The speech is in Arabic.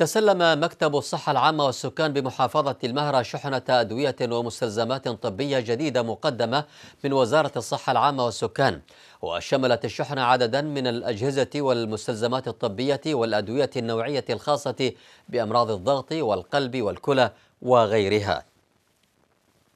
تسلم مكتب الصحة العامة والسكان بمحافظة المهرة شحنة أدوية ومستلزمات طبية جديدة مقدمة من وزارة الصحة العامة والسكان وشملت الشحنة عددا من الأجهزة والمستلزمات الطبية والأدوية النوعية الخاصة بأمراض الضغط والقلب والكلى وغيرها